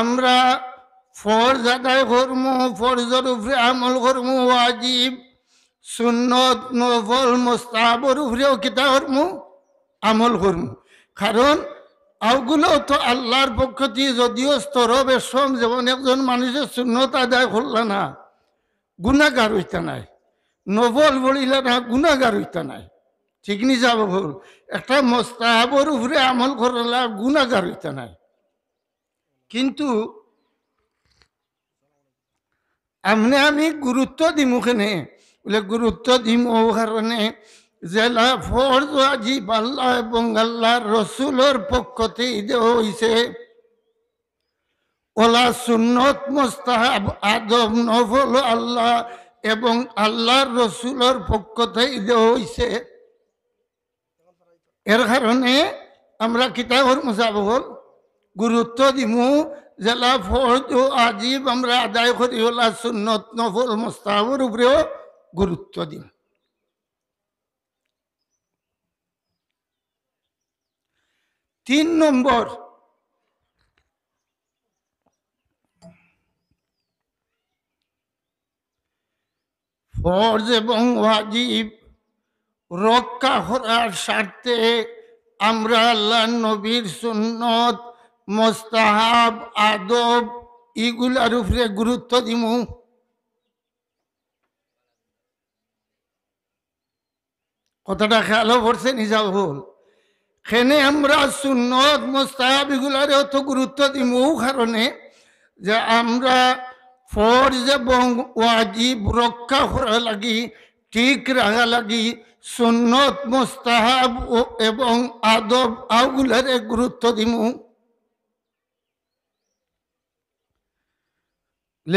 আমরা ফরজ আদায় করমু ফরজর উপরে আমল করমু আজীব সুন্নত নফল মোস্তাবর উপরেও কিতা করমু আমল করমু কারণ ওগুলো তো আল্লাহর পক্ষ দিয়ে যদিও স্তর বেশম যেমন একজন মানুষের সুন্নত আদায় করলা না গুণাগার হইতে নাই নফল বলিল না গুণাগার হইতে নাই ঠিক নি যাব একটা মোস্তাহাবর উপরে আমল করলা গুণাগার হইতে নাই কিন্তু এমনি আমি গুরুত্ব দিমু কেনে বলে গুরুত্ব দিমু কারণে জেলা ফর্জ আজি আল্লাহ এবং আল্লাহ রসুলোর পক্ষতে দেওয়া হয়েছে ওলা সুন্নত মোস্তাহাব আদব নফল আল্লাহ এবং আল্লাহ রসুলোর পক্ষতে দেওয়া হয়েছে এর কারণে আমরা কিতাবর হল গুরুত্ব দিমু জেলা ফরজ ও আজীব আমরা আদায় করি হলা সুন্নত নফল মোস্তাহর উপরেও গুরুত্ব দিম তিন নম্বর ফরজ এবং ওয়াজিব রক্ষা করার স্বার্থে আমরা আল্লাহ নবীর সুন্নত মোস্তাহাব আদব এগুলার উপরে গুরুত্ব দিমু কথাটা খেয়ালও নিজাব হল সেনে আমরা সুন্নত মোস্তাহাব এগুলার অত গুরুত্ব দিব কারণে যে আমরা ফরজ এবং ওয়াজিব রক্ষা করা লাগি ঠিক রাখা লাগি সুন্নত মোস্তাহাব এবং আদব আগুলারে গুরুত্ব দিমু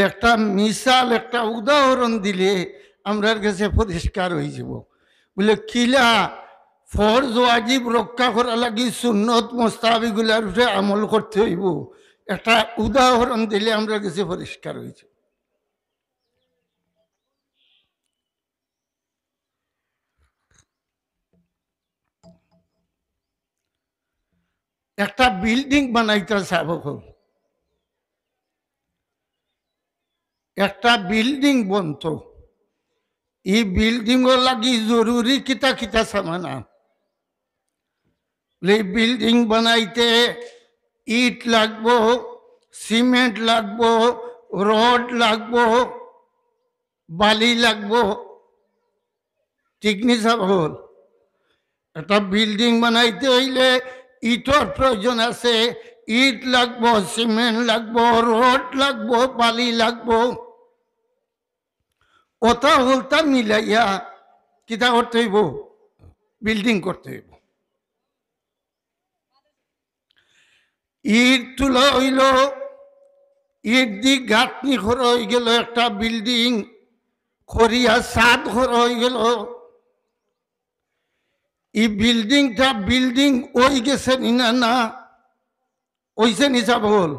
একটা মিশাল একটা উদাহরণ দিলে আমরার কাছে পরিষ্কার হয়ে যাব বলে কিলা ফরজ ওয়াজিব রক্ষা করা লাগি সুন্নত মোস্তাবিগুলার উপরে আমল করতে হইব একটা উদাহরণ দিলে আমরা কাছে পরিষ্কার হয়েছে একটা বিল্ডিং বানাইতে সাবক হোক একটা বিল্ডিং বনতো এই বিল্ডিংও লাগি জরুরি কিতা কিতা সামানা এই বিল্ডিং বানাইতে ইট লাগব সিমেন্ট লাগব রড লাগব বালি লাগবো ঠিক নিসাব হল একটা বিল্ডিং বানাইতে হইলে ইটর প্রয়োজন আছে ইট লাগবো সিমেন্ট লাগবো রোড লাগবো বালি লাগবো ওতা হলতা মিলাইয়া কিতা করতে হইব বিল্ডিং করতে হইব ইট তুলা হইল ইট দি গাঁথনি খরা হয়ে গেল একটা বিল্ডিং খরিয়া সাদ ঘর হয়ে গেল এই বিল্ডিংটা বিল্ডিং ওই গেছে না না ওইসে নিচা হল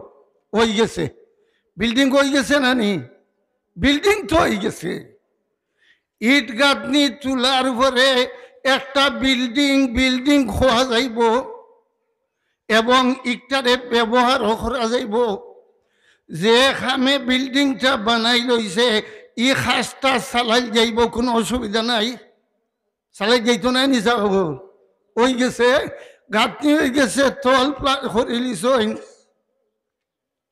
ওই গেছে বিল্ডিং ওই গেছে না নি বিল্ডিং তো ওই গেছে ইট গাঁথনি চুলার উপরে একটা বিল্ডিং বিল্ডিং খোয়া যাইব এবং ইটারে ব্যবহারও করা যাইব যে খামে বিল্ডিংটা বানাই লইছে ই খাসটা চালাই যাইব কোনো অসুবিধা নাই চালাই যাইতো নাই নিজা হল ওই গেছে ঘাটনি হয়ে গেছে তল হরিলিস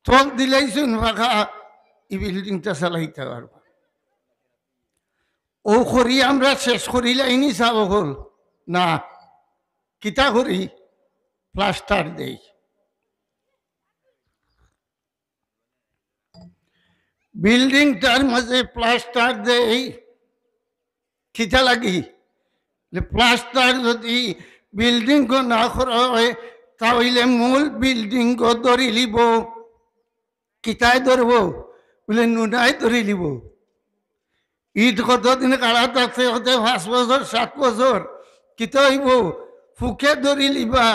তল দিলাইছেন ফাঁকা এই বিল্ডিংটা চালাইতে পারবা ও করি আমরা শেষ করিলাইনি চাব হল না কিতা করি প্লাস্টার দেই বিল্ডিংটার মাঝে প্লাস্টার দেই কিতা লাগি প্লাস্টার যদি বিল্ডিং না খরয় তাহলে মূল বিল্ডিং ধরি লিব কিতায় ধরব বলে নুনায় ধরি লিব ঈদ দিন কাড়া আছে হতে পাঁচ বছর সাত বছর কিতা হইব ফুকে ধরি লিবা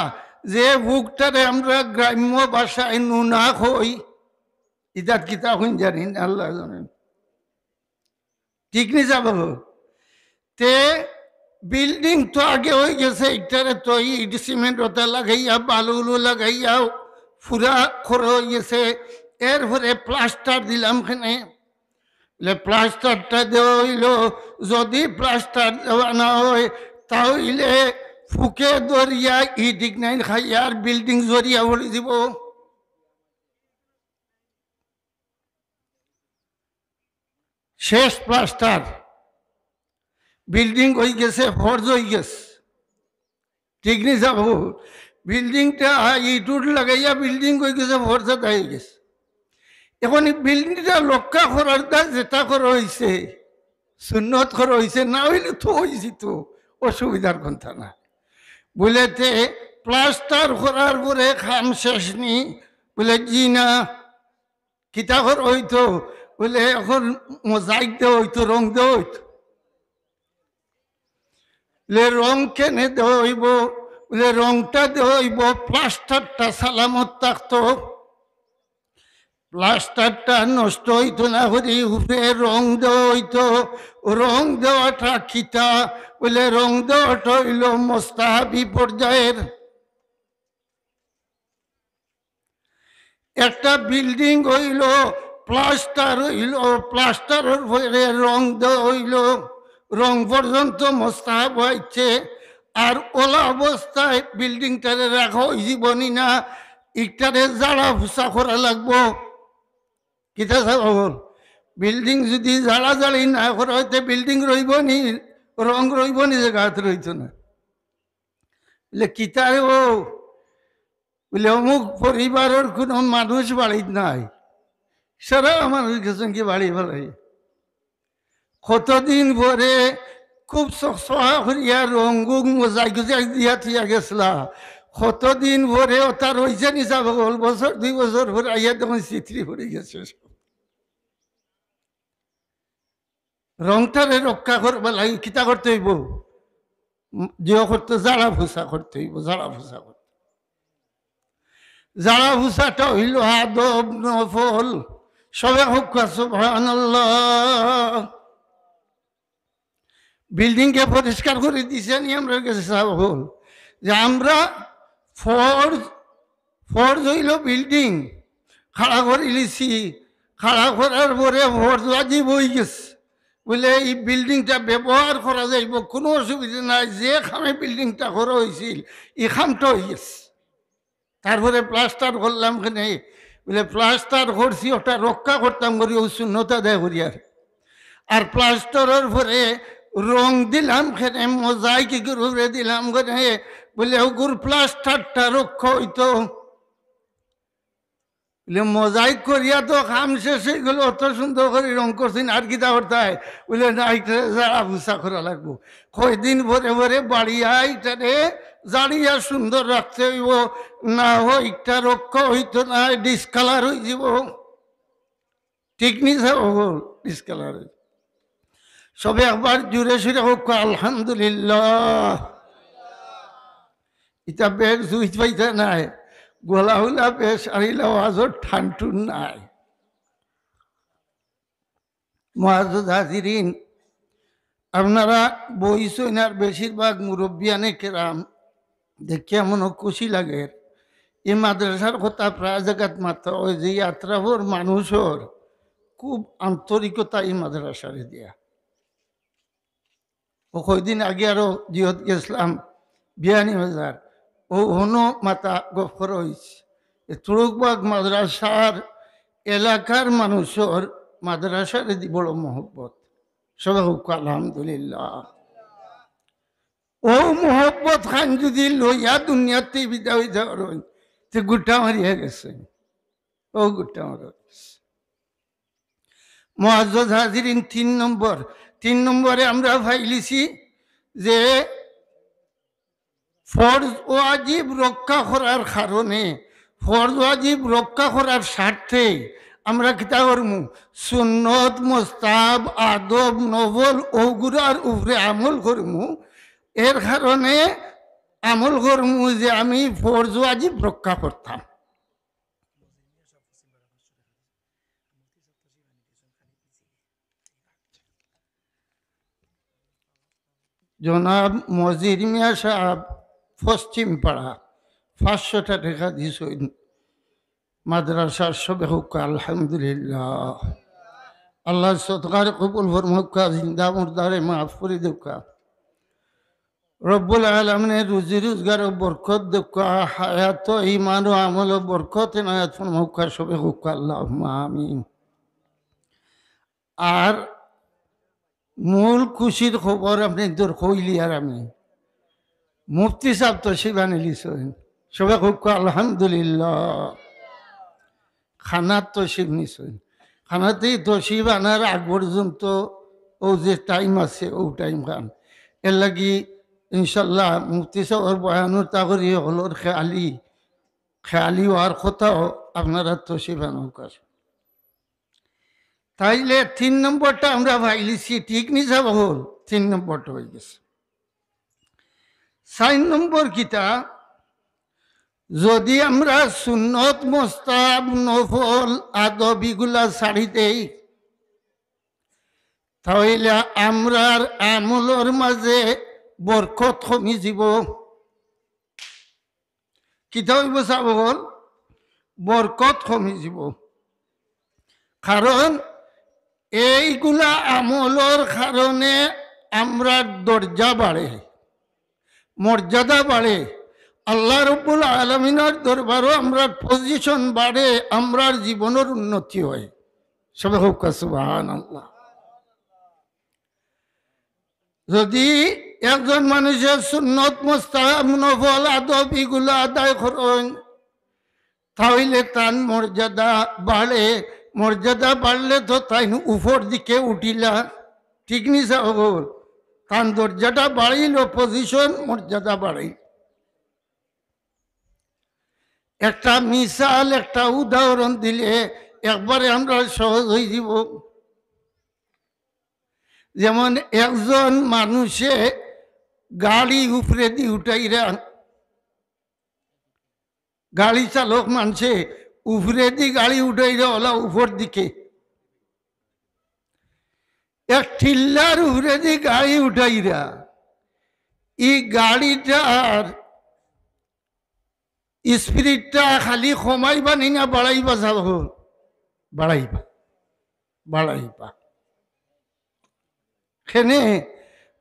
যে ভুকটারে আমরা গ্রাম্য ভাষায় নুনা হই ইদাত কিতা হইন জানি আল্লাহ জানেন ঠিক নি যাব তে বিল্ডিং তো আগে হয়ে গেছে এটারে তো ইট সিমেন্ট ওটা লাগাইয়া বালু উলু লাগাইয়াও ফুরা খরে হয়ে গেছে এরপরে প্লাস্টার দিলাম এখানে প্লাস্টারটা দেওয়া হইল যদি প্লাস্টার দেওয়া না হয় তাহলে ফুকে দরিয়া ইডিক নাইন আর বিল্ডিং জরিয়া বলে দিব শেষ প্লাস্টার বিল্ডিং হয়ে গেছে ফর্জ হয়ে গেছে ঠিক নি যাব বিল্ডিংটা ইটুট লাগাইয়া বিল্ডিং হয়ে গেছে ফর্জাত হয়ে গেছে এখন এই বিল্ডিংটা লক্ষ্য করার দ্বারা যেটা করা হয়েছে সুন্নত করা হয়েছে না হইলে তো হয়েছি তো অসুবিধার কথা না বলেতে প্লাস্টার করার পরে খাম শেষ নি বলে জি না কিতা করা হইতো বলে এখন মোজাইক দেওয়া হইতো রং দেওয়া হইতো লে রং কেনে দেহ হইব লে রংটা দেহ হইব প্লাস্টারটা সালামত থাকত প্লাস্টারটা নষ্ট হইতো না হরি উপরে রং দেওয়া হইতো রং দেওয়াটা কিতা বলে রং দেওয়াটা হইল মোস্তাহাবি পর্যায়ের একটা বিল্ডিং হইল প্লাস্টার হইল প্লাস্টারের রং দেওয়া হইল রং পর্যন্ত মস্তা হয়েছে আর ওলা অবস্থায় বিল্ডিংটারে রাখো ওই জীবনই না ইটারে জ্বালা ফুসা করা লাগবো কিতা হল বিল্ডিং যদি জ্বালা জ্বালি না করা হইতে বিল্ডিং রইব নি রং রইব নি যে গাত রইত না বলে কিতারে ও বলে অমুক পরিবারের কোনো মানুষ বাড়ির নাই সারা মানুষ গেছেন কি বাড়ি ফেলাই কতদিন পরে খুব সফা করিয়া রঙ্গুক মোজাই গুজাই দিয়া থিয়া গেছিলা কতদিন পরে ওটা রয়েছে নি যাব বছর দুই বছর পরে আইয়া তখন চিত্রি ভরে গেছে রংটারে রক্ষা করবা লাগে কিতা করতে হইব জিও করতে জাড়া ভুসা করতে হইব জাড়া ভুসা করতে জাড়া ভুসাটা হইল আদব নফল সবে হোক সুবহানাল্লাহ বিল্ডিংকে পরিষ্কার করে দিয়েছে নিয়ে আমরা গেছে হল যে আমরা ফর্জ ফর্জ হইল বিল্ডিং খাড়া করে লিছি খাড়া করার পরে ফর্জ আজি বই গেছে বলে এই বিল্ডিংটা ব্যবহার করা যাইব কোনো অসুবিধা নাই যে খামে বিল্ডিংটা করা হয়েছিল ই খামটা হয়ে গেছে তারপরে প্লাস্টার করলাম কেন বলে প্লাস্টার করছি ওটা রক্ষা করতাম করি ও শূন্যতা দেয় করি আর আর প্লাস্টারের পরে রং দিলাম খেটে মোজাইক গুরুরে দিলাম করে বলে গুর প্লাস্টারটা রক্ষ হইতো বলে মোজাইক করিয়া তো খাম শেষ হয়ে গেল অত সুন্দর করে রং করছেন আর কি দাবার তাই বলে না যারা ভুসা করা লাগবো কয়দিন ভরে ভরে বাড়িয়া এটারে জাড়িয়া সুন্দর রাখতে হইব না ওইটা রক্ষ হইতো না ডিসকালার হয়ে যাব ঠিক নি ডিসকালার হয়ে সবে আবার জুড়ে সুরে হোক আলহামদুলিল্লাহ ইটা বেশ জুইত পাইতে নাই গোলা হুলা বেশ আনিলা আজর ঠানটুন নাই মহাজুদ হাজিরিন আপনারা বই সৈনার বেশিরভাগ আনে কেরাম দেখিয়া এমন খুশি লাগে এই মাদ্রাসার কথা প্রায় জায়গাত মাত্র ওই যে যাত্রাহর মানুষের খুব আন্তরিকতা এই মাদ্রাসারে দিয়া কয়দিন আগে আরও জিহত গেছিলাম বিয়ানি বাজার ও হনু মাতা গফর হয়েছে তুরুকবাগ মাদ্রাসার এলাকার মানুষের মাদ্রাসার বড় মহব্বত সবাই আলহামদুলিল্লাহ ও মহব্বত খান যদি লইয়া দুনিয়াতে বিদা হয়ে যাওয়ার তে গুটা মারিয়া গেছে ও গুটা মারা গেছে মহাজ হাজির তিন নম্বর তিন নম্বরে আমরা ফাইলিছি যে ফরজ ওয়াজিব রক্ষা করার কারণে ফরজ ওয়াজিব রক্ষা করার স্বার্থে আমরা কিতা করম সুন্নত মোস্তাব আদব নবল ওগুরার উপরে আমল করমু এর কারণে আমল করম যে আমি ফরজ ওয়াজিব রক্ষা করতাম জনাব মজির মিয়া সাহেব পশ্চিম পাড়া পাঁচশোটা টাকা দিয়েছেন মাদ্রাসার সবে হোক আলহামদুলিল্লাহ আল্লাহ সৎকার কবুল ফরমুকা জিন্দা মুরদারে মাফ করে দেখা রব্বুল আলমনে রুজি রোজগার বরকত দেখা হায়াত ইমান ও আমল বরকত এনায়াত সবে হোক আল্লাহ আর মূল খুশির খবর আপনি দূর কইলি আর আমি মুফতি সাহেব তো শিবানী লিছেন সবাই খুব আলহামদুলিল্লাহ খানার তো শিব নিছেন খানাতেই তো শিব আনার আগ পর্যন্ত ও যে টাইম আছে ও টাইম খান এর লাগি ইনশাল্লাহ মুফতি সাহেবের বয়ানুর তাগরি হলোর খেয়ালি খেয়ালি হওয়ার কথাও আপনারা তো শিবানো কাছে তাইলে তিন নম্বরটা আমরা ভাইলিছি ঠিক মিশা বহুল তিন নম্বরটা হয়ে গেছে চার নম্বর কিতা যদি আমরা সুন্নত মোস্তাব নফল আদবিগুলা ছাড়ি দেই তাহলে আমরার আমলর মাঝে বরকত কমি যাব কিতা হইব চাব বরকত কমি যাব কারণ এইগুলা আমলর কারণে আমরা দরজা বাড়ে মর্যাদা বাড়ে আল্লাহ রব্বুল আলমিনার দরবারও আমরা পজিশন বাড়ে আমরার জীবনের উন্নতি হয় সবে হোক সুবাহান আল্লাহ যদি একজন মানুষের সুন্নত মোস্তাহাব নফল আদব এগুলো আদায় করেন তাহলে তার মর্যাদা বাড়ে মর্যাদা বাড়লে তো তাই উপর দিকে উঠিলা ঠিক নিশা হব কারণ দরজাটা বাড়িল পজিশন মর্যাদা বাড়াই একটা মিসাল একটা উদাহরণ দিলে একবারে আমরা সহজ হয়ে যাব যেমন একজন মানুষে গাড়ি উপরে দিয়ে উঠাইরা গাড়ি চালক মানছে উপরের দিক আড়ি উঠাইলে ওলা উপর দিকে এক ঠিল্লার উপরে দিক গাড়ি উঠাইরা এই গাড়িটার স্পিরিটটা খালি কমাইবা নি না বাড়াইবা যাব বাড়াইবা বাড়াইবা সেনে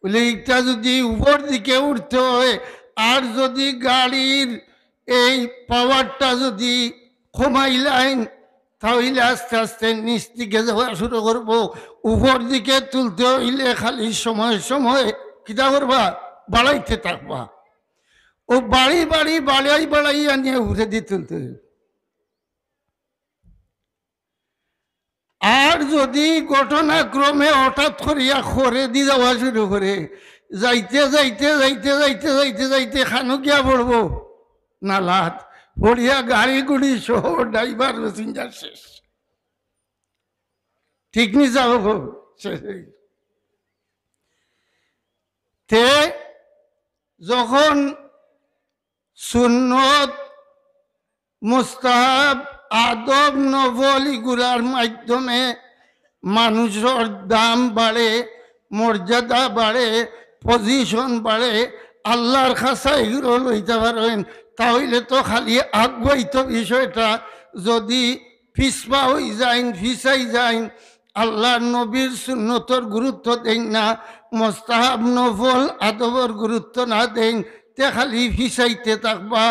বলে ইটা যদি উপর দিকে উঠতে হয় আর যদি গাড়ির এই পাওয়ারটা যদি আইন তাহলে আস্তে আস্তে নিচ দিকে যাওয়া শুরু করব উপর দিকে তুলতে হইলে খালি সময় সময় কিতা করবা বাড়াইতে থাকবা ও বাড়ি বাড়ি বাড়াই বাড়াই আনিয়ে উঠে দিয়ে তুলতে আর যদি ঘটনাক্রমে হঠাৎ করিয়া খরে দি যাওয়া শুরু করে যাইতে যাইতে যাইতে যাইতে যাইতে যাইতে খানো গিয়া পড়বো নালাত গাড়ি গুড়ি সহ ড্রাইভার প্যাসেঞ্জার শেষ ঠিক নি যাব তে যখন সুন্নত মুস্তাব আদব নবলিগুলার মাধ্যমে মানুষের দাম বাড়ে মর্যাদা বাড়ে পজিশন বাড়ে আল্লাহর এগুলো লইতে পারেন তাহলে তো খালি আগ্রহিত বিষয়টা যদি ফিসপা হয়ে যাইন ফিসাই যাইন আল্লাহ নবীর সুন্নতর গুরুত্ব দেন না মোস্তাহাব নফল আদবর গুরুত্ব না দেন তে খালি ফিসাইতে থাকবা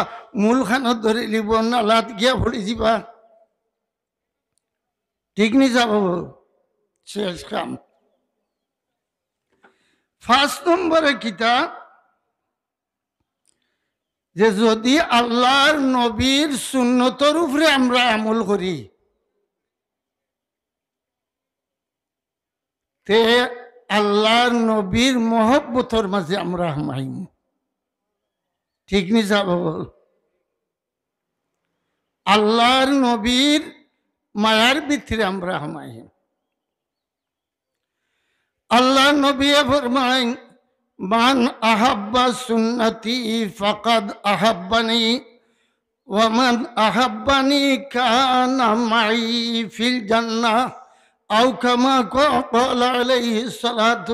মূল খানো ধরে লিব নালাত গিয়া ভরে যাবা ঠিক নি যাব শেষ কাম ফার্স্ট নম্বরে কিতাব যে যদি আল্লাহর নবীর সুন্নতর উপরে আমরা আমল করি তে আল্লাহর নবীর মহব্বতর মাঝে আমরা হামাইম ঠিক নি যাব আল্লাহর নবীর মায়ার ভিত্তিরে আমরা হামাইম আল্লাহ নবী ফরমাইন মান আহাব্বা সুন্নতি ফকদ আহাব্বানি ওমান আহাব্বানি কানা মাই ফিল জান্নাহ আও কামা قال عليه الصلاه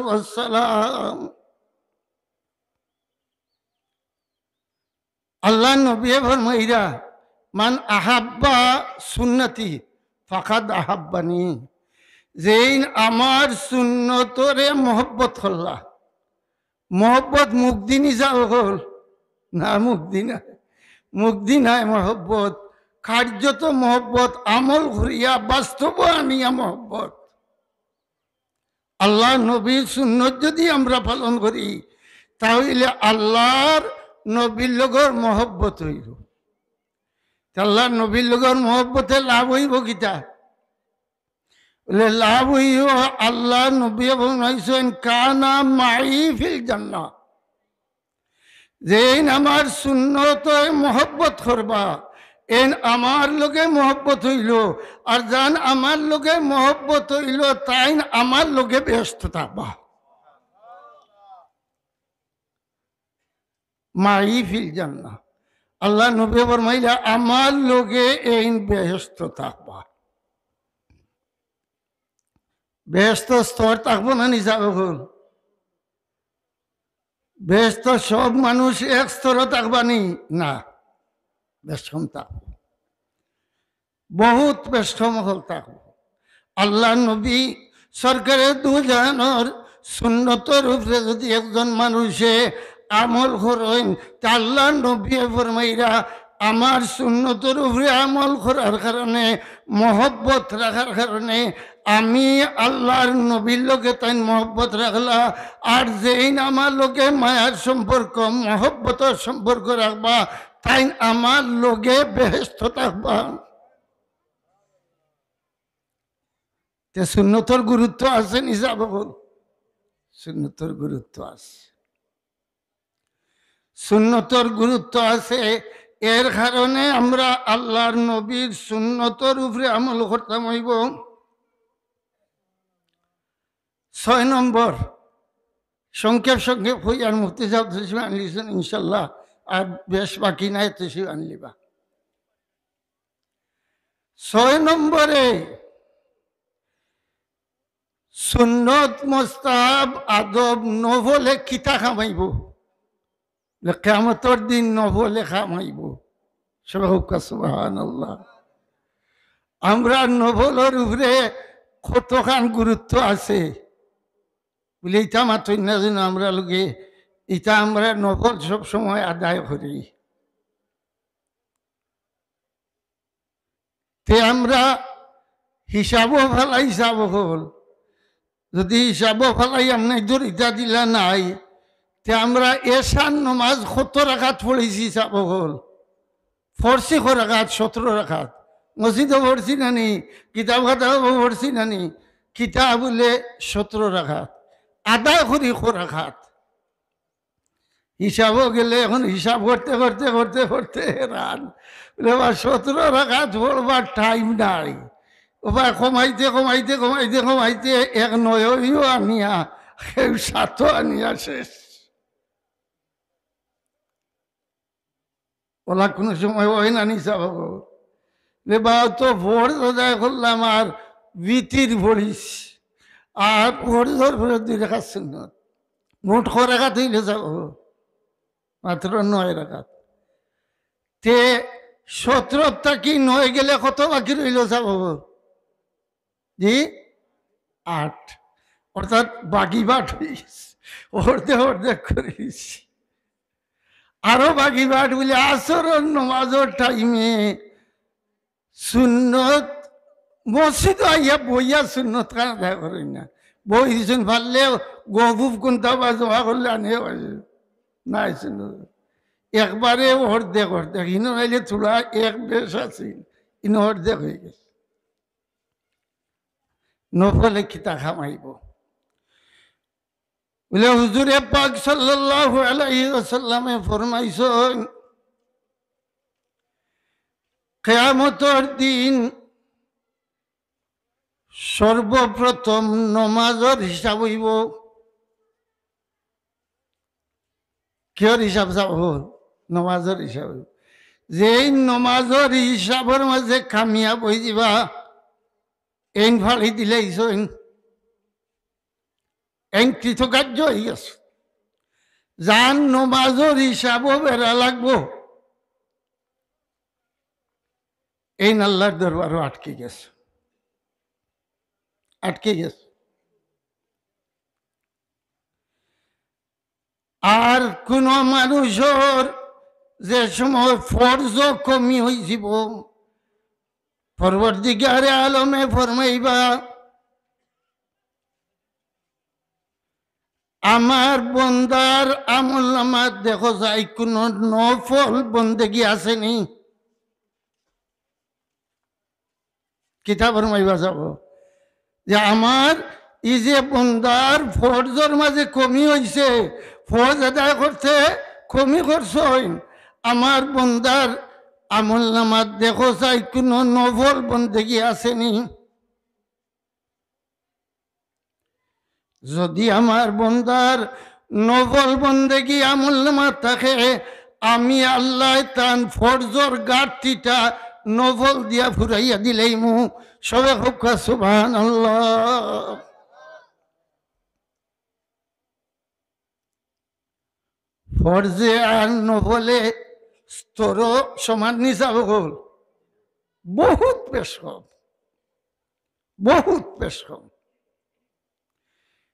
আল্লাহ নবী ফরমাইরা মান আহাব্বা সুন্নতি ফকদ আহাব্বানি যেই আমার সুন্নতরে মহব্বত হল্লাহ মোহব্বত মুগ্ধিনী হল না মুগ্ধি নাই মুগ্ধি নাই মহব্বত কার্যত মহব্বত আমল ঘুরিয়া বাস্তব আনিয়া মহব্বত আল্লাহ নবীর সুন্নত যদি আমরা পালন করি তাহলে আল্লাহর নবীর লগর মহব্বত হইল আল্লাহর নবীর লগর মহব্বতে লাভ হইব গীতা লাভ হইও আল্লাহ নবী এবং নইসেন কানা মাই ফিল জান্না যেন আমার শূন্যত মহব্বত করবা এন আমার লগে মহব্বত হইল আর যান আমার লগে মহব্বত হইল তাইন আমার লগে ব্যস্ত থাকবা মাই ফিল জান্না আল্লাহ নবী বরমাইলা আমার লগে এই ব্যস্ত থাকবা ব্যস্ত স্তর থাকবো না নিজাব ব্যস্ত সব মানুষ এক স্তরে থাকবানি না বেশম থাকব বহুত বেশম হল থাকবো আল্লাহ নবী সরকারের দুজনের সুন্নত রূপে যদি একজন মানুষে আমল করেন তা আল্লাহ নবী ফরমাইরা আমার সুন্নত রূপে আমল করার কারণে মহব্বত রাখার কারণে আমি আল্লাহর নবীর লোকে তাই মহব্বত রাখলা আর যেইন আমার লোকে মায়ার সম্পর্ক মহব্বতর সম্পর্ক রাখবা তাই আমার লোকে বেহস্ত থাকবা তে সুন্নতর গুরুত্ব আছে হিসাব শূন্যতর গুরুত্ব আছে শূন্যতর গুরুত্ব আছে এর কারণে আমরা আল্লাহর নবীর শূন্যতর উপরে আমল করতাম এবং ছয় নম্বর সংক্ষেপ সংক্ষেপ হই আর মুক্তি সাহেব তুসি আনলিছেন ইনশাল্লাহ আর বেশ বাকি নাই তুসি আনলিবা ছয় নম্বরে সুন্নত মোস্তাব আদব নভলে কিতা খামাইব কেমতর দিন নভলে খামাইব আমরা নভলের উপরে কতখান গুরুত্ব আছে বলে ইতা মাত্র না যেন আমরা লোকে ইটা আমরা নগদ সবসময় সময় আদায় করি তে আমরা হিসাবও ফেলাই হিসাব হল যদি হিসাবও ফেলাই আপনি দূর ইটা দিলা নাই তে আমরা এসান নমাজ সত্তর আঘাত পড়েছি হিসাব হল ফরসি আঘাত সতেরো আঘাত মসজিদও পড়ছি নানি কিতাব খাতাও পড়ছি নানি কিতাব বলে সতেরো আঘাত আদা করি খোরাখাত হিসাবও গেলে এখন হিসাব করতে করতে করতে করতে রান এবার সতেরো রাখাত পড়বার টাইম নাই ওবার কমাইতে কমাইতে কমাইতে কমাইতে এক নয়ও আনিয়া সেই সাত আনিয়া শেষ ওলা কোনো সময় ওই না নিসাব রে বা তো ভোর তো করলাম আর বিতির ভরিস আর ভরি ধর ফেরত দুই রেখার সুন্নত মোট ক রেখাত হইলে যাব মাত্র নয় রেখাত তে সতেরোটা কি নয় গেলে কত বাকি রইল যাব জি আট অর্থাৎ বাকি বাট হইস অর্ধেক অর্ধেক করিস আরো বাকি বাট বলে আসর নমাজর টাইমে সুন্নত মসজিদ আইয়া বইয়া সুন্নত কাজ আদায় করি না বই দিছুন ভাললে গভুব কুন্তা বা জমা করলে আনিয়ে নাই সুন্নত একবারে অর্ধেক অর্ধেক ইনো নাইলে তোলা এক বেশ আছে ইন অর্ধেক হয়ে গেছে নফলে খিতা খামাইব বলে হুজুরে পাক সাল্লাহ আলাইসাল্লামে ফরমাইছেন কেয়ামতর দিন সর্বপ্রথম নমাজর হিসাব হইব কিয়র হিসাব চাব নমাজর হিসাব হইব যেই নমাজর হিসাবের মাঝে খামিয়া বই দিবা এন ফালি দিলে ইসন এন কৃতকার্য হই গেছ যান নমাজর হিসাবও বেড়া লাগব এই নাল্লার দরবারও আটকে গেছে আটকে গেছে আর কোন মানুষের যে সময় ফর্জ কমি হয়েছিল পরবর্তীকারে আলমে ফরমাইবা আমার বন্দার আমল আমার দেখো যাই কোন নফল বন্দেগি আসেনি কিতাব ফরমাইবা যাব যে আমার ই যে বন্দার ফরজর মাঝে কমি হয়েছে ফরজ আদায় করছে কমি করছ আমার বন্দার আমল নামার দেখো চাই কোনো নভল বন্দেগি আসেনি যদি আমার বন্দার নভল বন্দেগি আমল নামার থাকে আমি আল্লাহ তান ফরজর গাড়তিটা নভল দিয়া ফুরাইয়া দিলেই মু সবে হুকা সুভান ফরজে আর নবলে স্তর সমান নিচাব বহুত পেশম বহুত পেশম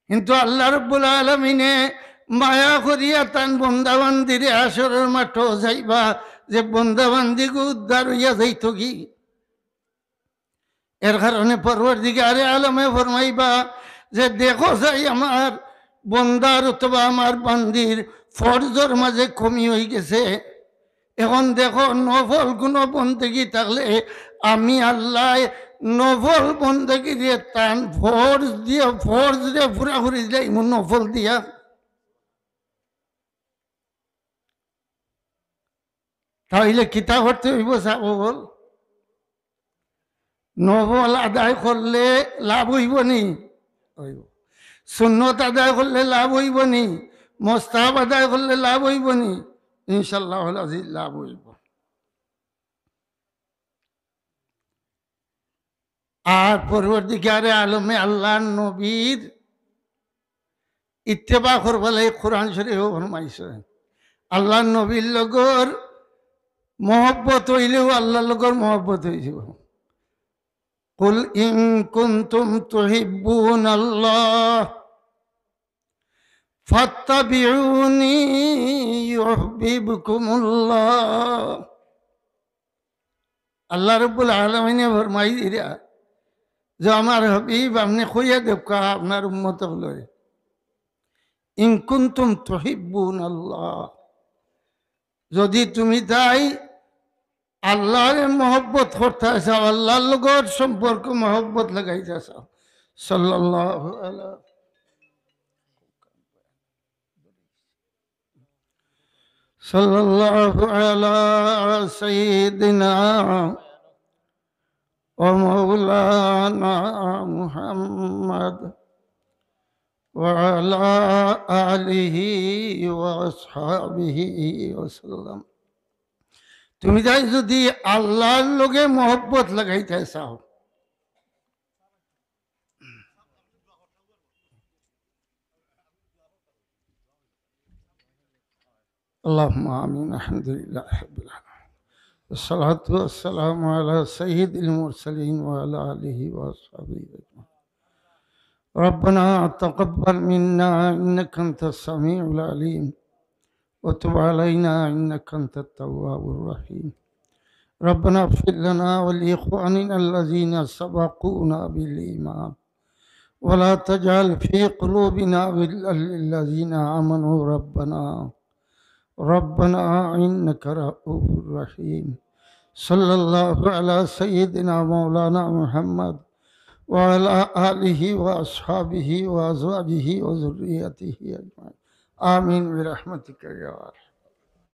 কিন্তু আল্লাহ রব্বুল আলমিনে মায়া করিয়া তান বন্দাবান্দিরে আসরের মাঠ যাইবা যে বন্দাবান্দিকে উদ্ধার হইয়া যাইত কি এর কারণে পর্বর দিকে আরে আলমে ফরমাইবা যে দেখো যাই আমার বন্দার অথবা আমার বান্দির ফরজর মাঝে কমি হয়ে গেছে এখন দেখো নফল কোনো বন্দেগি থাকলে আমি আল্লাহ নফল বন্দেগি দিয়ে টান ফর্জ দিয়ে ফর্জ দিয়ে ফুরা ঘুরে দিলে ইমন নফল দিয়া তাহলে কিতাব করতে হইব সাবল নবল আদায় করলে লাভ হইব নি সুন্নত আদায় করলে লাভ হইব নি মোস্তাব আদায় করলে লাভ হইব নি ইনশাল্লাহ লাভ হইব আর পরবর্তীকারে আলমে আল্লাহ নবীর ইত্তেবা করবালে কোরআন শরীফ ফরমাইছেন আল্লাহ নবীর লগর মহব্বত হইলেও আল্লাহর লগর মহব্বত হয়েছিল قل إن كنتم تحبون الله فاتبعوني يحببكم الله আল্লাহ রব্বুল আলমিনে ফরমাই দিয়া যে আমার হবিব আপনি খুঁজে দেখা আপনার উন্মত লয় ইনকুন্তুম তহিবুন আল্লাহ যদি তুমি তাই আল্লাহরে মহব্বত করতে আসাও আল্লাহর লগর সম্পর্ক মহব্বত লাগাইতে আসাও সাল্লাহ صلى الله على سيدنا ومولانا محمد وعلى آله وأصحابه وسلم তুমি যাই যদি আল্লাহর লগে मोहब्बत লাগাইতে চাও اللهم امين الحمد لله رب العالمين والصلاه والسلام على سيد المرسلين وعلى اله وصحبه اجمعين ربنا تقبل منا انك انت السميع العليم وتب علينا إنك أنت التواب الرحيم ربنا اغفر لنا ولإخواننا الذين سبقونا بالإيمان ولا تجعل في قلوبنا غلا للذين آمنوا ربنا ربنا إنك رؤوف رحيم صلى الله على سيدنا مولانا محمد وعلى آله وأصحابه وأزواجه وذريته أجمعين آمين برحمتك يا أرحم